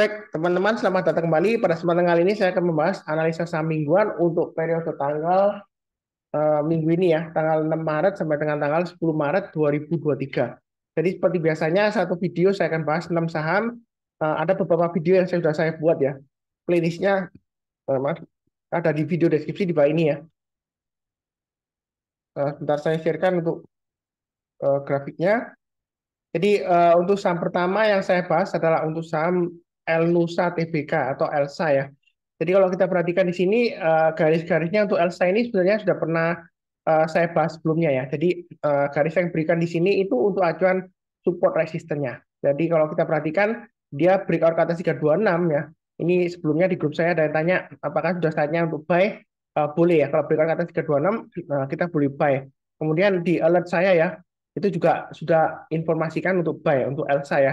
Baik, teman-teman, selamat datang kembali. Pada kesempatan kali ini saya akan membahas analisa saham mingguan untuk periode tanggal uh, minggu ini ya, tanggal 6 Maret sampai dengan tanggal 10 Maret 2023. Jadi seperti biasanya satu video saya akan bahas 6 saham. Uh, ada beberapa video yang saya sudah saya buat ya. Playlistnya teman eh, ada di video deskripsi di bawah ini ya. Uh, sebentar saya sharekan untuk uh, grafiknya. Jadi uh, untuk saham pertama yang saya bahas adalah untuk saham Elnusa TBK atau Elsa ya. Jadi kalau kita perhatikan di sini eh, garis-garisnya untuk Elsa ini sebenarnya sudah pernah eh, saya bahas sebelumnya ya. Jadi eh, garis yang diberikan di sini itu untuk acuan support resistennya. Jadi kalau kita perhatikan dia breakout ke atas 326 ya. Ini sebelumnya di grup saya ada yang tanya apakah sudah saatnya untuk buy? boleh ya kalau breakout ke atas 326 nah, kita boleh buy. Kemudian di alert saya ya itu juga sudah informasikan untuk buy untuk Elsa ya.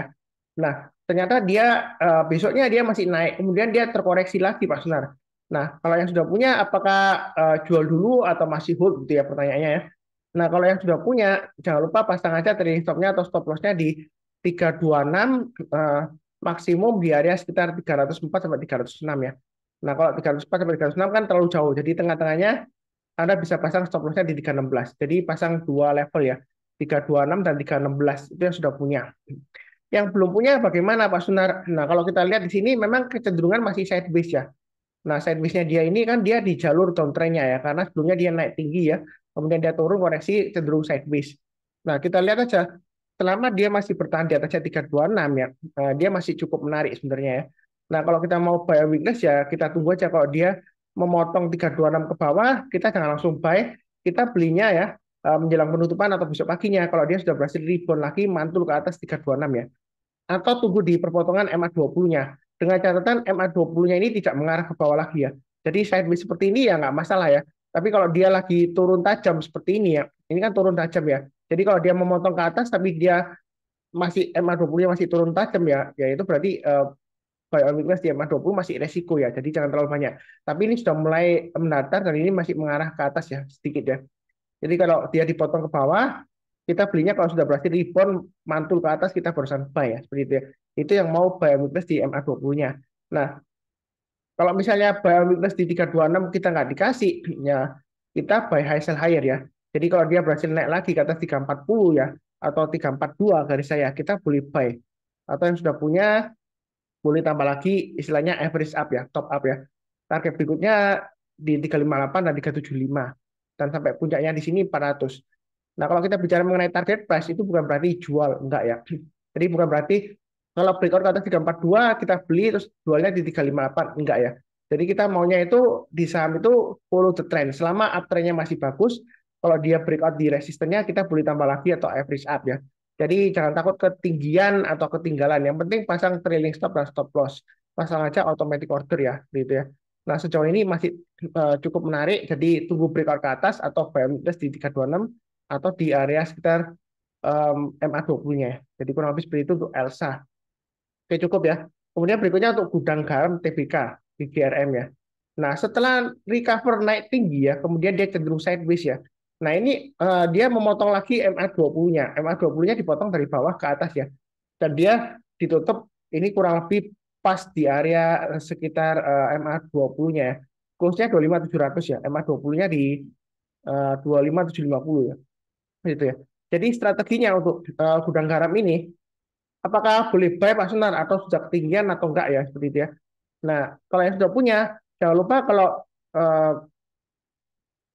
Nah, ternyata dia uh, besoknya dia masih naik, kemudian dia terkoreksi lagi Pak Sunar. Nah, kalau yang sudah punya apakah uh, jual dulu atau masih hold gitu ya pertanyaannya ya. Nah, kalau yang sudah punya jangan lupa pasang aja trading stopnya atau stop lossnya di 326 uh, eh, maksimum di area sekitar 304 sampai 306 ya. Nah, kalau 304 sampai 306 kan terlalu jauh. Jadi tengah-tengahnya Anda bisa pasang stop lossnya di 316. Jadi pasang dua level ya, 326 dan 316 itu yang sudah punya. Yang belum punya bagaimana Pak Sunar? Nah, kalau kita lihat di sini memang kecenderungan masih sideways ya. Nah, sideways-nya dia ini kan dia di jalur downtrend-nya ya, karena sebelumnya dia naik tinggi ya, kemudian dia turun koreksi cenderung sideways. Nah, kita lihat aja selama dia masih bertahan di atasnya 326 ya, eh, dia masih cukup menarik sebenarnya ya. Nah, kalau kita mau buy weakness ya kita tunggu aja kalau dia memotong 326 ke bawah, kita jangan langsung buy, kita belinya ya Eh, menjelang penutupan atau besok paginya kalau dia sudah berhasil rebound lagi mantul ke atas 326 ya. Atau tunggu di perpotongan MA 20-nya. Dengan catatan MA 20-nya ini tidak mengarah ke bawah lagi ya. Jadi sideways seperti ini ya nggak masalah ya. Tapi kalau dia lagi turun tajam seperti ini ya. Ini kan turun tajam ya. Jadi kalau dia memotong ke atas tapi dia masih MA 20-nya masih turun tajam ya, ya itu berarti uh, eh, buy on weakness di MA 20 masih resiko ya. Jadi jangan terlalu banyak. Tapi ini sudah mulai mendatar dan ini masih mengarah ke atas ya sedikit ya. Jadi kalau dia dipotong ke bawah, kita belinya kalau sudah berhasil rebound mantul ke atas kita barusan buy ya seperti itu ya. Itu yang mau buy on weakness di MA20-nya. Nah, kalau misalnya buy on weakness di 326 kita nggak dikasih, ya kita buy high sell higher ya. Jadi kalau dia berhasil naik lagi ke atas 340 ya atau 342 garis saya kita boleh buy. Atau yang sudah punya boleh tambah lagi istilahnya average up ya, top up ya. Target berikutnya di 358 dan 375 dan sampai puncaknya di sini 400. Nah, kalau kita bicara mengenai target price itu bukan berarti jual, enggak ya. Jadi bukan berarti kalau breakout ke atas 342 kita beli terus jualnya di 358, enggak ya. Jadi kita maunya itu di saham itu follow the trend. Selama uptrendnya masih bagus, kalau dia breakout di resistennya kita beli tambah lagi atau average up ya. Jadi jangan takut ketinggian atau ketinggalan. Yang penting pasang trailing stop dan stop loss. Pasang aja automatic order ya, gitu ya. Nah, sejauh ini masih uh, cukup menarik. Jadi tunggu breakout ke atas atau buy di 326 atau di area sekitar um, MA20-nya. Jadi kurang lebih seperti itu untuk Elsa. Oke, cukup ya. Kemudian berikutnya untuk gudang garam TBK BGRM ya. Nah, setelah recover naik tinggi ya, kemudian dia cenderung sideways ya. Nah, ini uh, dia memotong lagi MA20-nya. MA20-nya dipotong dari bawah ke atas ya. Dan dia ditutup ini kurang lebih pas di area sekitar uh, eh, MA 20-nya ya. Close-nya 25700 ya. MA 20-nya di eh, uh, 25750 ya. Gitu ya. Jadi strateginya untuk uh, gudang garam ini apakah boleh buy Pak Senar atau sejak ketinggian atau enggak ya seperti itu ya. Nah, kalau yang sudah punya jangan lupa kalau uh,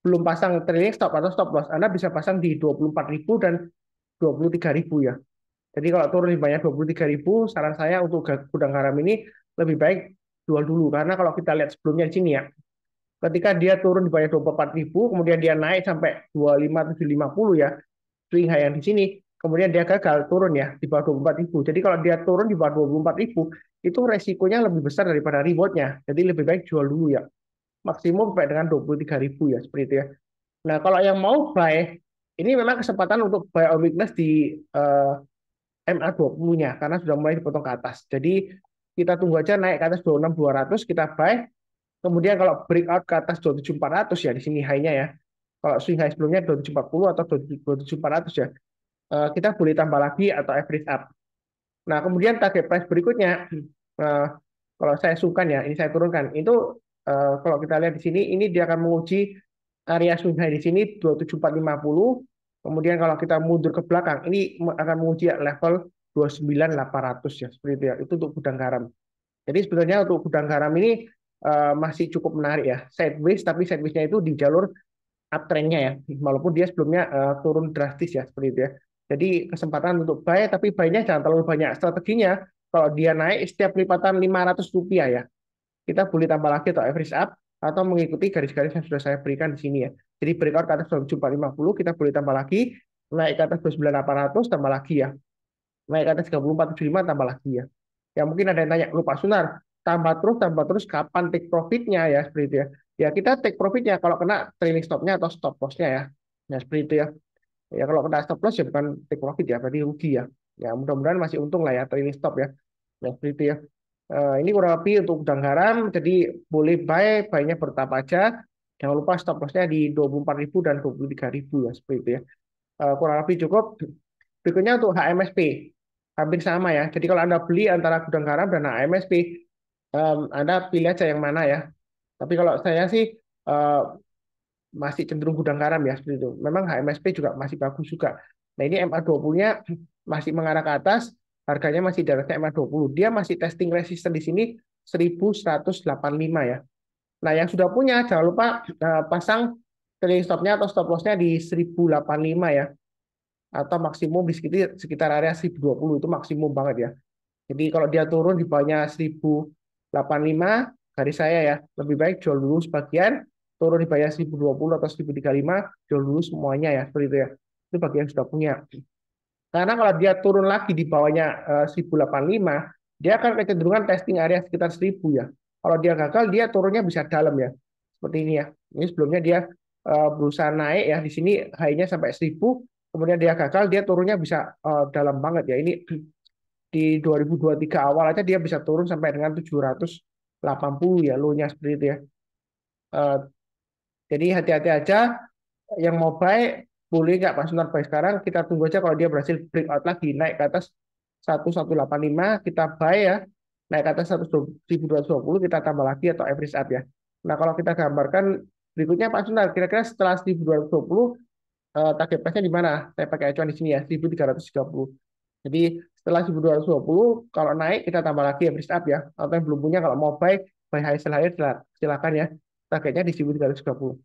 belum pasang trailing stop atau stop loss, Anda bisa pasang di 24.000 dan 23.000 ya. Jadi kalau turun lebih banyak ribu, saran saya untuk gudang garam ini lebih baik jual dulu karena kalau kita lihat sebelumnya di sini ya. Ketika dia turun di banyak ribu, kemudian dia naik sampai puluh ya, swing high yang di sini, kemudian dia gagal turun ya di bawah ribu. Jadi kalau dia turun di bawah ribu, itu resikonya lebih besar daripada rewardnya. Jadi lebih baik jual dulu ya. Maksimum sampai dengan ribu ya seperti itu ya. Nah, kalau yang mau buy, ini memang kesempatan untuk buy or weakness di uh, MA20-nya karena sudah mulai dipotong ke atas. Jadi kita tunggu aja naik ke atas 26200 kita buy. Kemudian kalau breakout ke atas 27400 ya di sini high-nya ya. Kalau swing high sebelumnya 2740 atau 27400 ya. Eh, kita boleh tambah lagi atau average up. Nah, kemudian target price berikutnya eh, kalau saya suka ya, ini saya turunkan. Itu eh, kalau kita lihat di sini ini dia akan menguji area swing high di sini 27450 Kemudian kalau kita mundur ke belakang, ini akan menguji level 29800 ya, seperti itu ya. Itu untuk gudang garam. Jadi sebenarnya untuk gudang garam ini uh, masih cukup menarik ya. Sideways tapi sidewaysnya itu di jalur uptrendnya ya. Walaupun dia sebelumnya uh, turun drastis ya seperti itu ya. Jadi kesempatan untuk buy tapi buy-nya jangan terlalu banyak. Strateginya kalau dia naik setiap lipatan 500 rupiah ya. Kita boleh tambah lagi atau average up atau mengikuti garis-garis yang sudah saya berikan di sini ya. Jadi breakout ke atas 2740 kita boleh tambah lagi, naik ke atas 29800 tambah lagi ya. Naik ke atas 3475 tambah lagi ya. Ya mungkin ada yang tanya, lupa Sunar, tambah terus tambah terus kapan take profitnya ya seperti itu ya. Ya kita take profitnya kalau kena trailing stopnya atau stop lossnya ya. Nah seperti itu ya. Ya kalau kena stop loss ya bukan take profit ya, berarti rugi ya. Ya mudah-mudahan masih untung lah ya trailing stop ya. Nah seperti itu ya. Uh, ini kurang lebih untuk udang garam, jadi boleh buy, buy-nya bertahap aja. Jangan lupa stop lossnya di 24.000 dan 23.000 ya seperti itu ya. Eh, kurang lebih cukup. Berikutnya untuk HMSP hampir sama ya. Jadi kalau anda beli antara gudang garam dan HMSP, um, anda pilih aja yang mana ya. Tapi kalau saya sih uh, masih cenderung gudang garam ya seperti itu. Memang HMSP juga masih bagus juga. Nah ini MA20-nya masih mengarah ke atas, harganya masih di atasnya MA20. Dia masih testing resisten di sini 1185 ya. Nah, yang sudah punya jangan lupa uh, pasang trailing stopnya atau stop lossnya di 1085 ya. Atau maksimum di sekitar, sekitar area 1020 itu maksimum banget ya. Jadi kalau dia turun di bawahnya 1085 dari saya ya, lebih baik jual dulu sebagian, turun di bawah 1020 atau 1035 jual dulu semuanya ya, seperti itu ya. Itu bagi yang sudah punya. Karena kalau dia turun lagi di bawahnya 1085, eh, dia akan kecenderungan testing area sekitar 1000 ya. Kalau dia gagal, dia turunnya bisa dalam ya. Seperti ini ya. Ini sebelumnya dia eh, berusaha naik ya. Di sini high-nya sampai 1000, kemudian dia gagal, dia turunnya bisa eh, dalam banget ya. Ini di 2023 awal aja dia bisa turun sampai dengan 780 ya low-nya seperti itu ya. Eh, jadi hati-hati aja yang mau baik boleh nggak Pak Sunar baik sekarang kita tunggu aja kalau dia berhasil breakout lagi naik ke atas 1185 kita buy ya naik ke atas 1220 kita tambah lagi atau average up ya. Nah, kalau kita gambarkan berikutnya Pak Sunar, kira-kira setelah 1220 eh, target price-nya di mana? Saya pakai acuan di sini ya, 1330. Jadi setelah 1220 kalau naik kita tambah lagi average up ya. Atau yang belum punya kalau mau buy buy high sell high silakan ya. Targetnya di 1330.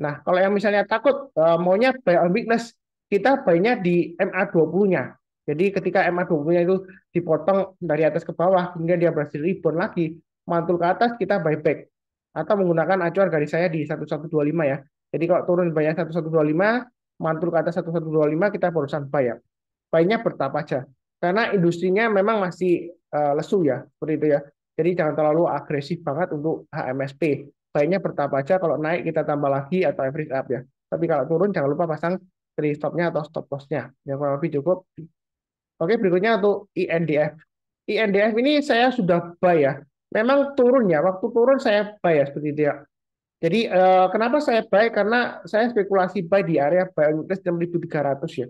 Nah, kalau yang misalnya takut eh, maunya buy on weakness, kita buy-nya di MA20-nya. Jadi ketika MA 20-nya itu dipotong dari atas ke bawah, hingga dia berhasil rebound lagi, mantul ke atas, kita buyback. Atau menggunakan acuan garis saya di 1125 ya. Jadi kalau turun banyak 1125, mantul ke atas 1125, kita barusan buy ya. buy bertahap aja. Karena industrinya memang masih uh, lesu ya, seperti itu ya. Jadi jangan terlalu agresif banget untuk HMSP. Baiknya bertahap aja, kalau naik kita tambah lagi atau average up ya. Tapi kalau turun jangan lupa pasang three stopnya atau stop loss-nya. Yang kurang lebih cukup Oke, berikutnya untuk INDF. INDF ini saya sudah buy ya. Memang turun ya, waktu turun saya buy ya seperti itu ya. Jadi eh, kenapa saya buy? Karena saya spekulasi buy di area buy on 6300 ya.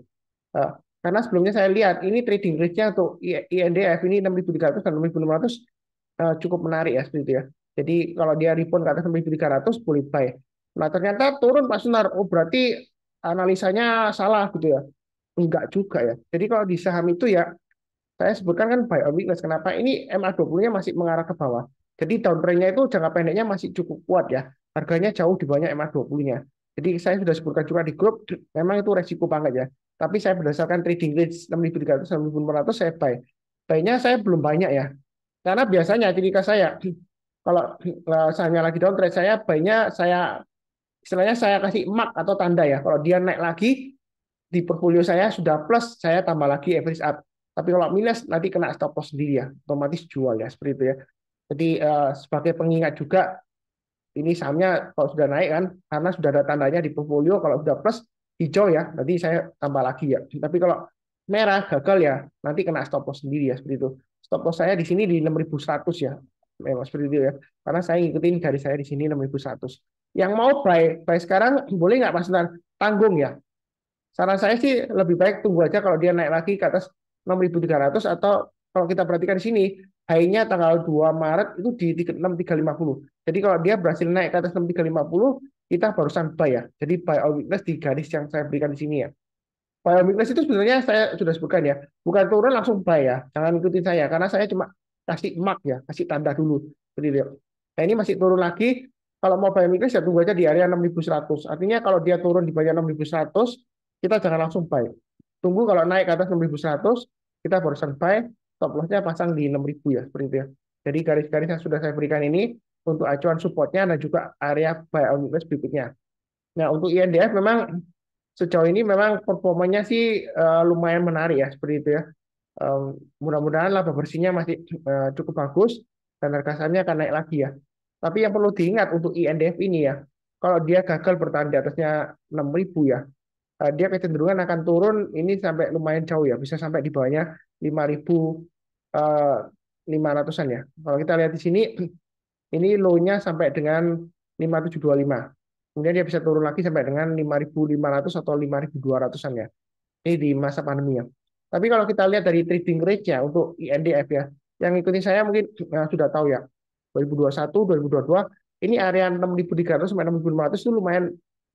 Eh, karena sebelumnya saya lihat ini trading range-nya untuk INDF ini 6300 dan 6500 eh, cukup menarik ya seperti itu ya. Jadi kalau dia rebound ke atas 6300 boleh buy. Nah, ternyata turun Pak Sunar. Oh, berarti analisanya salah gitu ya enggak juga ya. Jadi kalau di saham itu ya saya sebutkan kan buy on weakness. Kenapa? Ini MA20-nya masih mengarah ke bawah. Jadi downtrend-nya itu jangka pendeknya masih cukup kuat ya. Harganya jauh di bawah MA20-nya. Jadi saya sudah sebutkan juga di grup, memang itu resiko banget ya. Tapi saya berdasarkan trading range 6.300, 6.400 saya buy. Buy-nya saya belum banyak ya. Karena biasanya ketika saya, kalau eh, sahamnya lagi downtrend, saya buy-nya saya, istilahnya saya kasih mark atau tanda ya. Kalau dia naik lagi, di portfolio saya sudah plus, saya tambah lagi average up. Tapi kalau minus nanti kena stop loss sendiri ya, otomatis jual ya seperti itu ya. Jadi uh, sebagai pengingat juga ini sahamnya kalau sudah naik kan karena sudah ada tandanya di portfolio kalau sudah plus hijau ya nanti saya tambah lagi ya tapi kalau merah gagal ya nanti kena stop loss sendiri ya seperti itu stop loss saya di sini di 6100 ya memang seperti itu ya karena saya ngikutin dari saya di sini 6100 yang mau buy buy sekarang boleh nggak Mas tanggung ya Saran saya sih lebih baik tunggu aja kalau dia naik lagi ke atas 6.300 atau kalau kita perhatikan di sini high-nya tanggal 2 Maret itu di 6350. Jadi kalau dia berhasil naik ke atas 6350, kita barusan buy ya. Jadi buy on weakness di garis yang saya berikan di sini ya. Buy on weakness itu sebenarnya saya sudah sebutkan ya. Bukan turun langsung buy ya. Jangan ikutin saya karena saya cuma kasih mark ya, kasih tanda dulu. Jadi Nah, ini masih turun lagi. Kalau mau buy on weakness ya tunggu aja di area 6100. Artinya kalau dia turun di bawah 6100, kita jangan langsung buy. Tunggu kalau naik ke atas 6100, kita barusan buy, stop loss-nya pasang di 6000 ya, seperti itu ya. Jadi garis-garis yang sudah saya berikan ini untuk acuan supportnya dan juga area buy on weakness berikutnya. Nah, untuk INDF memang sejauh ini memang performanya sih uh, lumayan menarik ya, seperti itu ya. Um, mudah-mudahan laba bersihnya masih uh, cukup bagus dan harga sahamnya akan naik lagi ya. Tapi yang perlu diingat untuk INDF ini ya, kalau dia gagal bertahan di atasnya 6000 ya, Eh, dia kecenderungan akan turun ini sampai lumayan jauh ya, bisa sampai di bawahnya 5.000 500 an ya. Kalau kita lihat di sini, ini low-nya sampai dengan 5.725. Kemudian dia bisa turun lagi sampai dengan 5.500 atau 5.200-an ya. Ini di masa pandemi ya. Tapi kalau kita lihat dari trading range ya untuk INDF ya, yang ikuti saya mungkin nah, sudah tahu ya. 2021, 2022, ini area 6.300 sampai 6.500 itu lumayan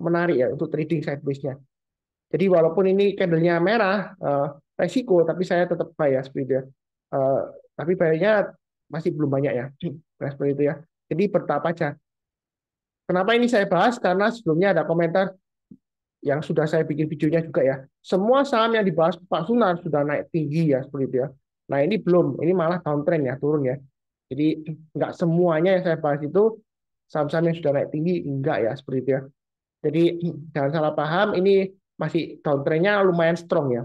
menarik ya untuk trading sideways-nya jadi walaupun ini candlenya merah, uh, resiko, tapi saya tetap bayar seperti itu ya. Uh, tapi bayarnya masih belum banyak ya. Nah, seperti itu ya. Jadi bertahap aja. Kenapa ini saya bahas? Karena sebelumnya ada komentar yang sudah saya bikin videonya juga ya. Semua saham yang dibahas Pak Sunar sudah naik tinggi ya seperti itu ya. Nah ini belum, ini malah downtrend ya, turun ya. Jadi nggak semuanya yang saya bahas itu saham-saham yang sudah naik tinggi, enggak ya seperti itu ya. Jadi jangan salah paham, ini masih downtrendnya lumayan strong ya.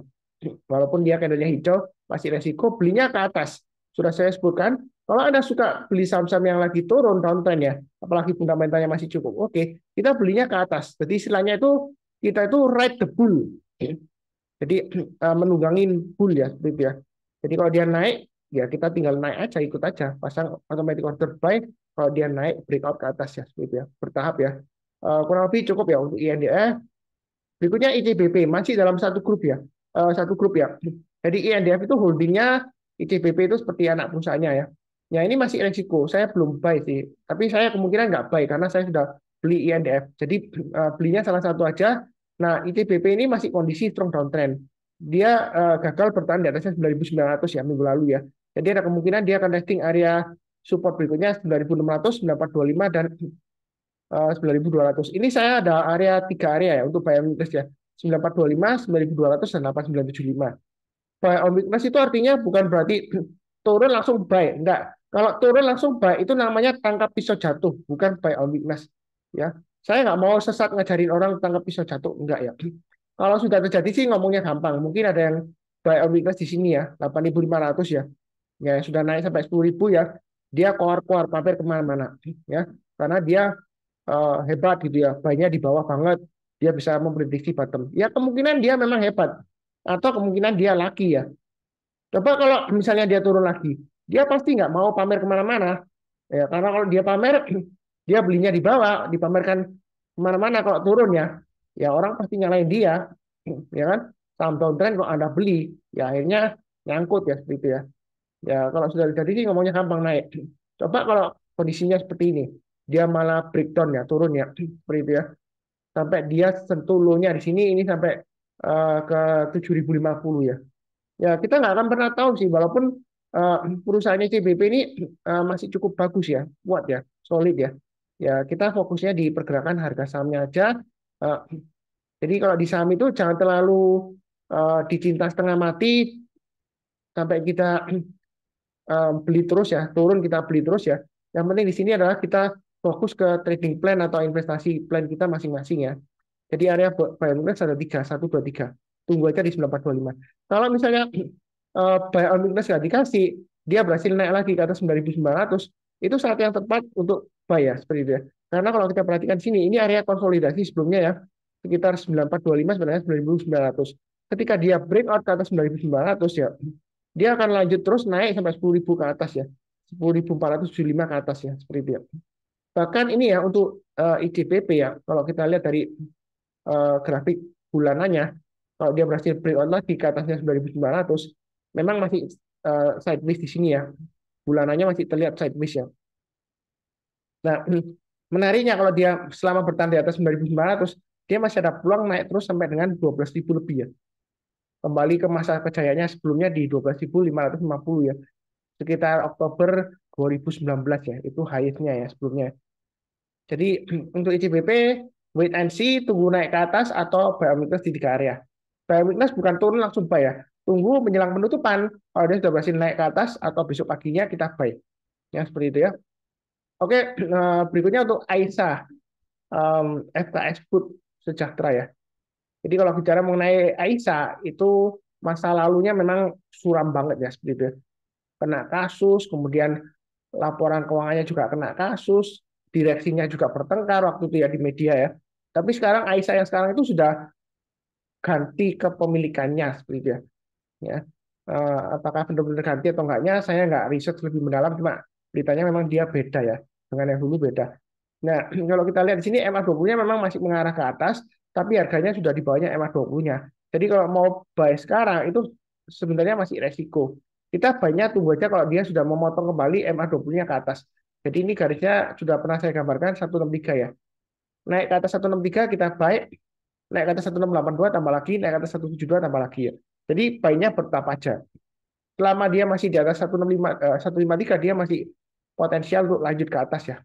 Walaupun dia kandungnya hijau, masih resiko belinya ke atas. Sudah saya sebutkan, kalau Anda suka beli saham-saham yang lagi turun downtrend ya, apalagi fundamentalnya masih cukup, oke, kita belinya ke atas. Jadi istilahnya itu kita itu ride the bull. Jadi eh, menunggangin bull ya, seperti ya. Jadi kalau dia naik, ya kita tinggal naik aja, ikut aja, pasang automatic order buy. Kalau dia naik, breakout ke atas ya, seperti ya, bertahap ya. Eh, kurang lebih cukup ya untuk INDF Berikutnya ITBP masih dalam satu grup ya, eh, satu grup ya. Jadi INDF itu holdingnya ITBP itu seperti anak perusahaannya ya. Ya ini masih resiko, saya belum buy sih. Tapi saya kemungkinan nggak buy karena saya sudah beli INDF. Jadi eh, belinya salah satu aja. Nah ITBP ini masih kondisi strong downtrend. Dia eh, gagal bertahan di atasnya 9.900 ya minggu lalu ya. Jadi ada kemungkinan dia akan testing area support berikutnya 9.600, 9.425 dan 9200. Eh, Ini saya ada area tiga area ya untuk buy on weakness ya. 9425, 9200 dan 8975. Buy on weakness itu artinya bukan berarti turun langsung buy, enggak. Kalau turun langsung buy itu namanya tangkap pisau jatuh, bukan buy on weakness ya. Saya nggak mau sesat ngajarin orang tangkap pisau jatuh, enggak ya. Kalau sudah terjadi sih ngomongnya gampang. Mungkin ada yang buy on weakness di sini ya, 8.500 ya. Ya, sudah naik sampai 10.000 ya. Dia keluar-keluar pamer kemana-mana ya. Karena dia uh, hebat gitu ya, banyak di bawah banget, dia bisa memprediksi bottom. Ya kemungkinan dia memang hebat atau kemungkinan dia laki ya. Coba kalau misalnya dia turun lagi, dia pasti nggak mau pamer kemana-mana. Ya, karena kalau dia pamer, dia belinya di bawah, dipamerkan kemana-mana kalau turun ya. Ya orang pasti nyalain dia, ya kan? Saham downtrend kalau Anda beli, ya akhirnya nyangkut ya seperti itu ya. Ya kalau sudah jadi sih ngomongnya gampang naik. Coba kalau kondisinya seperti ini, dia malah breakdown ya turun ya seperti hmm. itu ya sampai dia sentuh low-nya di sini ini sampai uh, ke 7050 ya ya kita nggak akan pernah tahu sih walaupun uh, perusahaannya CBP ini uh, masih cukup bagus ya kuat ya solid ya ya kita fokusnya di pergerakan harga sahamnya aja uh, jadi kalau di saham itu jangan terlalu uh, dicinta setengah mati sampai kita uh, beli terus ya turun kita beli terus ya yang penting di sini adalah kita fokus ke trading plan atau investasi plan kita masing-masing ya. Jadi area buy on weakness ada tiga, satu, dua, tiga. Tunggu aja di 9425. Kalau misalnya uh, buy on weakness nggak dikasih, dia berhasil naik lagi ke atas 9900, itu saat yang tepat untuk buy ya, seperti itu ya. Karena kalau kita perhatikan sini, ini area konsolidasi sebelumnya ya, sekitar 9425 sebenarnya 9900. Ketika dia break out ke atas 9900 ya, dia akan lanjut terus naik sampai 10.000 ke atas ya. 10.475 ke atas ya, seperti itu ya. Bahkan ini ya untuk eh, ICPP ya, kalau kita lihat dari eh, grafik bulanannya, kalau dia berhasil breakout lagi ke atasnya 2.900, memang masih eh, sideways di sini ya. Bulanannya masih terlihat sideways ya. Nah, menariknya kalau dia selama bertahan di atas 9.900, dia masih ada peluang naik terus sampai dengan 12.000 lebih ya. Kembali ke masa kejayaannya sebelumnya di 12.550 ya. Sekitar Oktober 2019 ya, itu highest ya sebelumnya. Jadi untuk ICBP, wait and see, tunggu naik ke atas atau buy weakness di tiga area. Buy weakness bukan turun langsung buy ya. Tunggu menjelang penutupan, kalau dia sudah berhasil naik ke atas atau besok paginya kita buy. Ya, seperti itu ya. Oke, eh, berikutnya untuk AISA, um, FKS Food Sejahtera ya. Jadi kalau bicara mengenai AISA, itu masa lalunya memang suram banget ya seperti itu. Ya. Kena kasus, kemudian laporan keuangannya juga kena kasus, direksinya juga bertengkar waktu itu ya di media ya. Tapi sekarang Aisyah yang sekarang itu sudah ganti kepemilikannya seperti itu ya. ya. Eh, apakah benar-benar ganti atau enggaknya saya nggak riset lebih mendalam cuma beritanya memang dia beda ya dengan yang dulu beda. Nah, kalau kita lihat di sini MA20-nya memang masih mengarah ke atas, tapi harganya sudah di bawahnya MA20-nya. Jadi kalau mau buy sekarang itu sebenarnya masih resiko. Kita banyak tunggu aja kalau dia sudah memotong kembali MA20-nya ke atas. Jadi ini garisnya sudah pernah saya gambarkan 163 ya. Naik ke atas 163 kita baik, naik ke atas 1682 tambah lagi, naik ke atas 172 tambah lagi ya. Jadi buy-nya bertahap aja. Selama dia masih di atas 165, eh, 153 dia masih potensial untuk lanjut ke atas ya.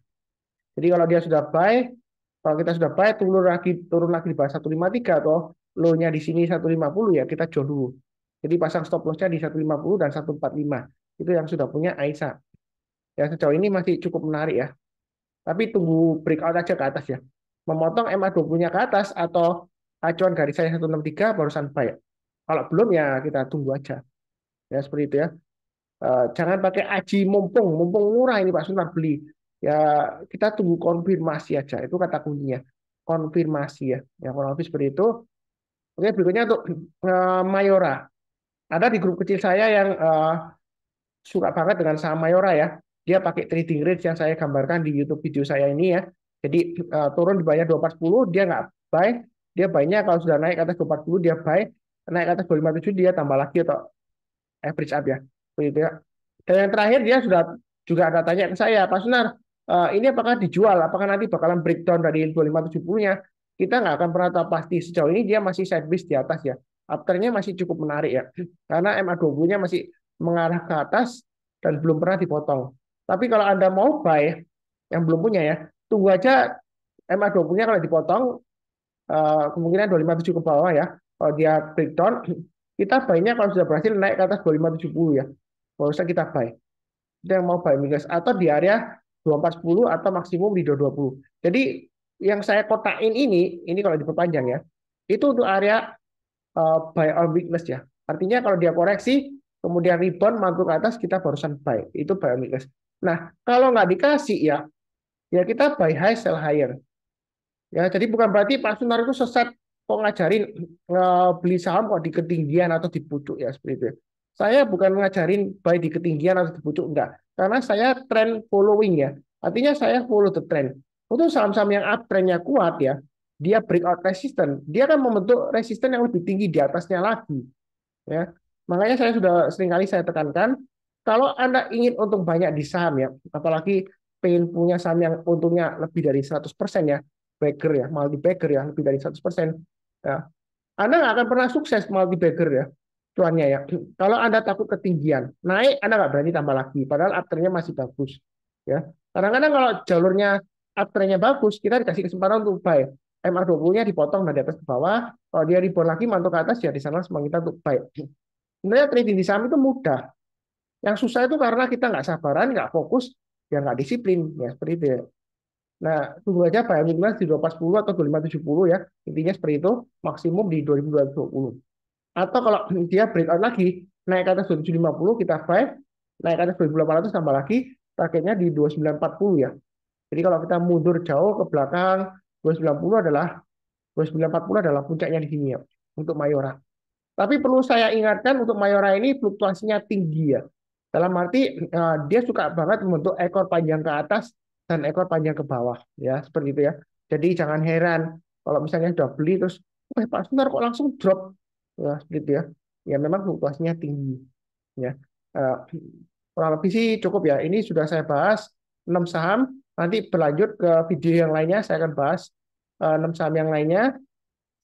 Jadi kalau dia sudah buy, kalau kita sudah buy turun lagi turun lagi di bawah 153 atau low-nya di sini 150 ya kita jual dulu. Jadi pasang stop lossnya di 150 dan 145. Itu yang sudah punya AISA. Ya sejauh ini masih cukup menarik ya. Tapi tunggu breakout aja ke atas ya. Memotong MA20-nya ke atas atau acuan garis saya 163 barusan buy. Kalau belum ya kita tunggu aja. Ya seperti itu ya. Eh, jangan pakai aji mumpung, mumpung murah ini Pak Sunar beli. Ya kita tunggu konfirmasi aja. Itu kata kuncinya. Konfirmasi ya. Ya kurang lebih seperti itu. Oke, berikutnya untuk eh, Mayora ada di grup kecil saya yang uh, suka banget dengan saham Mayora ya. Dia pakai trading range yang saya gambarkan di YouTube video saya ini ya. Jadi uh, turun di bawah 240 dia nggak buy, dia buynya kalau sudah naik atas 240 dia buy, naik atas 257 dia tambah lagi atau average up ya. Begitu ya. Dan yang terakhir dia sudah juga ada tanya ke saya, Pak Sunar, uh, ini apakah dijual? Apakah nanti bakalan breakdown dari 2570-nya? Kita nggak akan pernah tahu pasti. Sejauh ini dia masih sideways di atas ya uptrendnya masih cukup menarik ya karena MA20-nya masih mengarah ke atas dan belum pernah dipotong. Tapi kalau Anda mau buy yang belum punya ya, tunggu aja MA20-nya kalau dipotong eh, kemungkinan 257 ke bawah ya. Kalau dia breakdown, kita buy-nya kalau sudah berhasil naik ke atas 2570 ya. kalau usah kita buy. Kita yang mau buy migas atau di area 2410 atau maksimum di 220. Jadi yang saya kotakin ini, ini kalau diperpanjang ya, itu untuk area Eh, buy on weakness ya. Artinya kalau dia koreksi, kemudian rebound mampu ke atas kita barusan buy. Itu buy on weakness. Nah, kalau nggak dikasih ya, ya kita buy high sell higher. Ya, jadi bukan berarti Pak Sunar itu sesat kok ngajarin eh, beli saham kok di ketinggian atau di pucuk ya seperti itu. Saya bukan ngajarin buy di ketinggian atau di pucuk enggak, karena saya trend following ya. Artinya saya follow the trend. Untuk saham-saham yang uptrendnya kuat ya, dia breakout resisten, dia akan membentuk resisten yang lebih tinggi di atasnya lagi. Ya. Makanya saya sudah seringkali saya tekankan, kalau Anda ingin untung banyak di saham ya, apalagi pengin punya saham yang untungnya lebih dari 100% ya, bagger ya, multi bagger ya, lebih dari 100%, ya. Anda nggak akan pernah sukses multi bagger ya, tuannya ya. Kalau Anda takut ketinggian, naik Anda nggak berani tambah lagi, padahal uptrendnya masih bagus. ya. Kadang-kadang kalau jalurnya uptrendnya bagus, kita dikasih kesempatan untuk buy ma 20 nya dipotong dari atas ke bawah. Kalau dia rebound lagi mantul ke atas, ya di sana semang kita untuk baik. Sebenarnya trading di saham itu mudah. Yang susah itu karena kita nggak sabaran, nggak fokus, ya nggak disiplin. Ya, seperti itu ya. Nah, tunggu aja Bayam Mignas di 2410 atau 2570 ya. Intinya seperti itu, maksimum di 2220. Atau kalau dia breakout lagi, naik ke atas 2750 kita buy, naik ke atas 2800 tambah lagi, targetnya di 2940 ya. Jadi kalau kita mundur jauh ke belakang 290 adalah 2940 adalah puncaknya di sini ya untuk Mayora. Tapi perlu saya ingatkan untuk Mayora ini fluktuasinya tinggi ya. Dalam arti uh, dia suka banget membentuk ekor panjang ke atas dan ekor panjang ke bawah ya seperti itu ya. Jadi jangan heran kalau misalnya sudah beli terus, eh Pak sebentar kok langsung drop ya seperti itu ya. Ya memang fluktuasinya tinggi ya. Uh, kurang lebih sih cukup ya. Ini sudah saya bahas 6 saham Nanti berlanjut ke video yang lainnya, saya akan bahas eh, enam saham yang lainnya.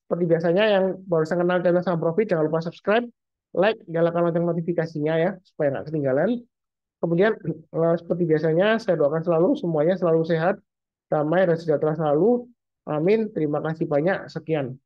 Seperti biasanya yang baru saya kenal channel saham profit, jangan lupa subscribe, like, nyalakan lonceng notifikasinya ya, supaya nggak ketinggalan. Kemudian eh, seperti biasanya saya doakan selalu semuanya selalu sehat, damai dan sejahtera selalu. Amin. Terima kasih banyak. Sekian.